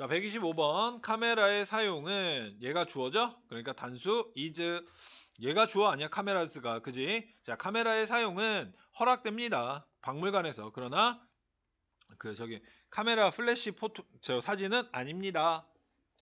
자 125번 카메라의 사용은 얘가 주어죠? 그러니까 단수 is 얘가 주어 아니야 카메라스가 그지? 자 카메라의 사용은 허락됩니다. 박물관에서 그러나 그 저기 카메라 플래시 포토 저 사진은 아닙니다.